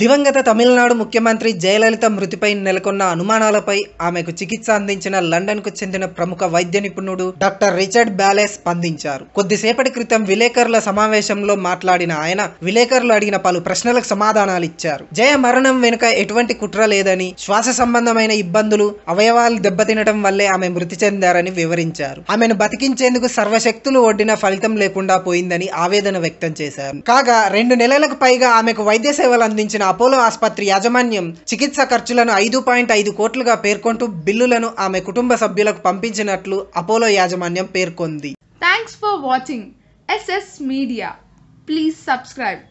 దివంగత తమిళనాడు ముఖ్యమంత్రి జయలలిత మృతిపై నెలకొన్న అనుమానాలపై ఆమెకు చికిత్స అందించిన లండన్ కు చెందిన ప్రముఖ వైద్య నిపుణుడు డాక్టర్ రిచర్డ్ బ్యాలే స్పందించారు కొద్దిసేపటి క్రితం విలేకరుల సమావేశంలో మాట్లాడిన ఆయన విలేకరులు అడిగిన పలు ప్రశ్నలకు సమాధానాలు ఇచ్చారు జయ మరణం వెనుక ఎటువంటి కుట్ర లేదని శ్వాస సంబంధమైన ఇబ్బందులు అవయవాలు దెబ్బతినటం వల్లే ఆమె మృతి చెందారని వివరించారు ఆమెను బతికించేందుకు సర్వశక్తులు ఒడ్డిన ఫలితం లేకుండా పోయిందని ఆవేదన వ్యక్తం చేశారు కాగా రెండు నెలలకు పైగా ఆమెకు వైద్య సేవలు అందించారు నిర్వహించిన అపోలో ఆసుపత్రి యాజమాన్యం చికిత్స ఖర్చులను ఐదు పాయింట్ ఐదు కోట్లుగా పేర్కొంటూ బిల్లులను ఆమె కుటుంబ సభ్యులకు పంపించినట్లు అపోలో యాజమాన్యం పేర్కొంది thanks for watching SS media please subscribe